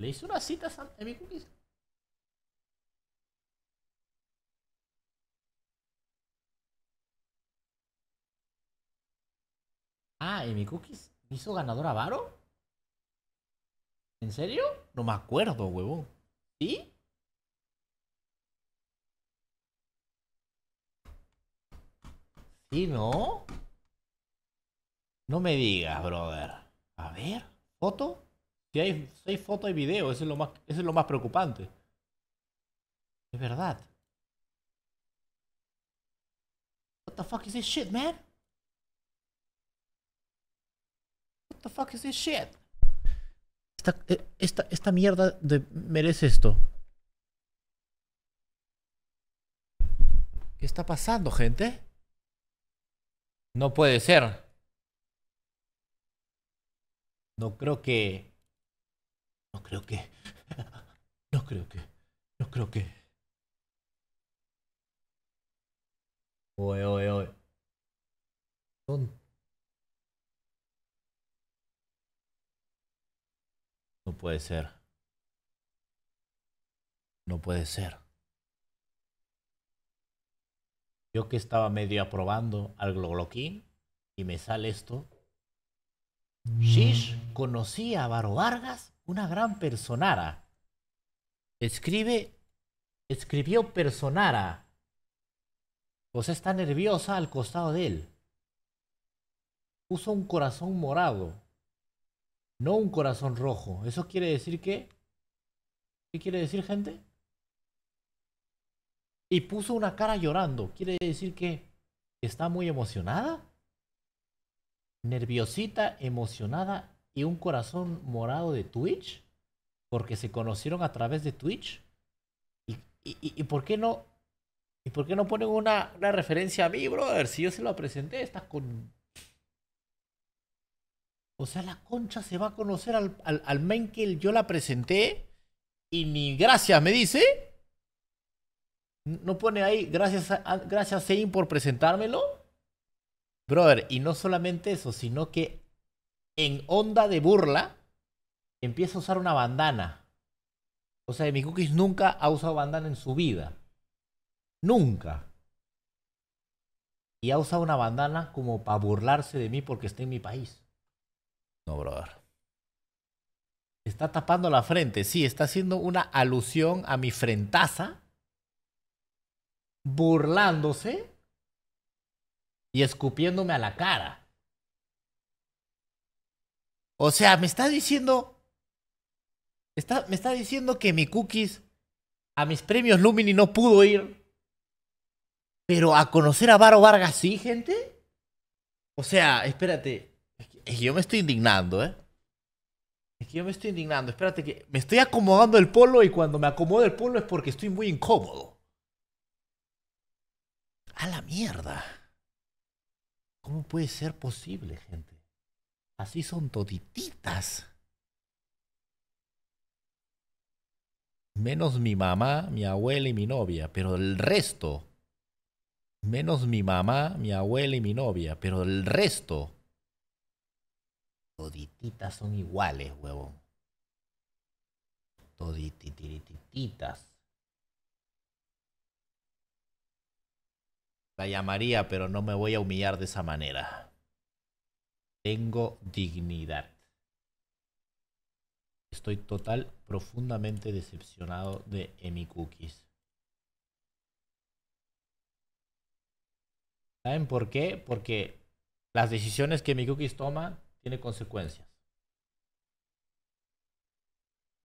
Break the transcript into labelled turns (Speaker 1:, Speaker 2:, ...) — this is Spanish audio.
Speaker 1: ¿Le hizo una cita a mi Cookies? Ah, Amy Cookies hizo ganador a Varo. ¿En serio? No me acuerdo, huevón. ¿Sí? ¿Sí, no? No me digas, brother. A ver, foto. Si hay, si hay fotos y video, eso es, lo más, eso es lo más preocupante. Es verdad. What the fuck is this shit, man? What the fuck is this shit? Esta, e, esta, esta mierda de, merece esto. ¿Qué está pasando, gente? No puede ser. No creo que No creo que... No creo que... No creo que... No puede ser. No puede ser. Yo que estaba medio aprobando al Globloquín y me sale esto. Mm. Shish conocía a Varo Vargas una gran personara. Escribe, escribió personara. José está nerviosa al costado de él. Puso un corazón morado, no un corazón rojo. ¿Eso quiere decir qué? ¿Qué quiere decir, gente? Y puso una cara llorando. ¿Quiere decir que está muy emocionada? Nerviosita, emocionada y un corazón morado de Twitch, porque se conocieron a través de Twitch. ¿Y, y, por qué no? ¿Y por qué no ponen una, referencia a mí, brother? Si yo se lo presenté, estás con. O sea, la concha se va a conocer al, al, que yo la presenté y ni gracias me dice. No pone ahí, gracias, gracias Sein por presentármelo. Brother, y no solamente eso, sino que en onda de burla, empieza a usar una bandana. O sea, mi cookies nunca ha usado bandana en su vida. Nunca. Y ha usado una bandana como para burlarse de mí porque está en mi país. No, brother. Está tapando la frente, sí, está haciendo una alusión a mi frentaza, burlándose y escupiéndome a la cara. O sea, me está diciendo. me está diciendo que mi cookies a mis premios Lumini no pudo ir. Pero a conocer a Varo Vargas sí, gente. O sea, espérate. Es que yo me estoy indignando, ¿eh? Es que yo me estoy indignando. Espérate que me estoy acomodando el polo y cuando me acomodo el polo es porque estoy muy incómodo. A la mierda. ¿Cómo puede ser posible, gente? Así son todititas. Menos mi mamá, mi abuela y mi novia, pero el resto. Menos mi mamá, mi abuela y mi novia, pero el resto. Todititas son iguales, huevón. Todititititas. La llamaría, pero no me voy a humillar de esa manera. Tengo dignidad. Estoy total, profundamente decepcionado de Emi Cookies. ¿Saben por qué? Porque las decisiones que Emi Cookies toma tiene consecuencias.